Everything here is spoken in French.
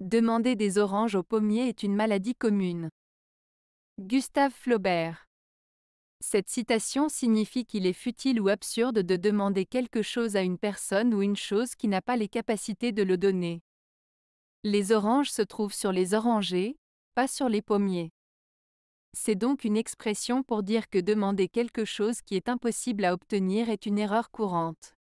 Demander des oranges aux pommiers est une maladie commune. Gustave Flaubert. Cette citation signifie qu'il est futile ou absurde de demander quelque chose à une personne ou une chose qui n'a pas les capacités de le donner. Les oranges se trouvent sur les orangers, pas sur les pommiers. C'est donc une expression pour dire que demander quelque chose qui est impossible à obtenir est une erreur courante.